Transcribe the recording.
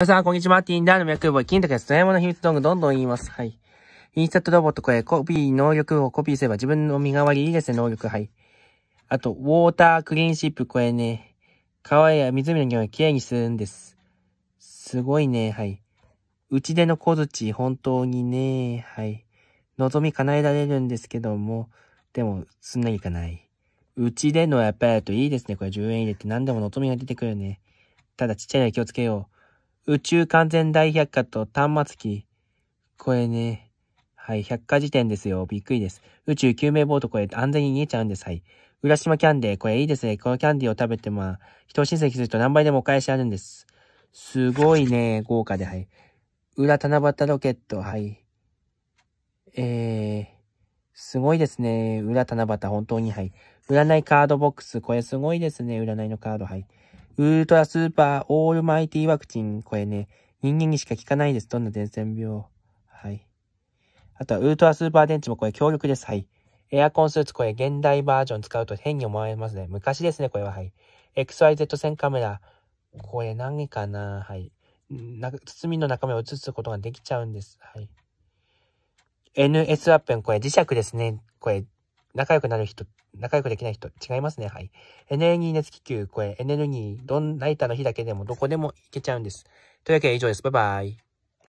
皆さん、こんにちは。ティンダーの脈ボイ、金高です。ドラえの秘密道具、どんどん言います。はい。インスタントロボット、これ、コピー、能力をコピーすれば自分の身代わりいいですね、能力。はい。あと、ウォータークリーンシップ、これね、川や湖の匂いをきれいにするんです。すごいね、はい。うちでの小槌、本当にね、はい。望み叶えられるんですけども、でも、すんなりいかない。うちでのやっぱりだといいですね。これ10円入れて何でも望みが出てくるね。ただちっちゃいの気をつけよう。宇宙完全大百科と端末機。これね、はい、百科事典ですよ。びっくりです。宇宙救命ボート、これ安全に逃げちゃうんです。はい。浦島キャンデー、これいいですね。このキャンディーを食べて、まあ、人を親戚すると何倍でもお返しあるんです。すごいね、豪華で、はい。裏七夕ロケット、はい。えー、すごいですね。裏七夕、本当に、はい。占いカードボックス、これすごいですね。占いのカード、はい。ウルトラスーパーオールマイティワクチン。これね、人間にしか効かないです。どんな伝染病。はい。あとは、ウルトラスーパー電池もこれ強力です。はい。エアコンスーツ、これ現代バージョン使うと変に思われますね。昔ですね、これは。はい。x y z 線カメラ。これ何かなはい。な包みの中身を映すことができちゃうんです。はい。NS ワッペン、これ磁石ですね。これ、仲良くなる人仲良くできない人、違いますね。はい。エネルギー熱気球、これ、エネルギー、どん、ライターの日だけでも、どこでも行けちゃうんです。というわけで以上です。バイバイ。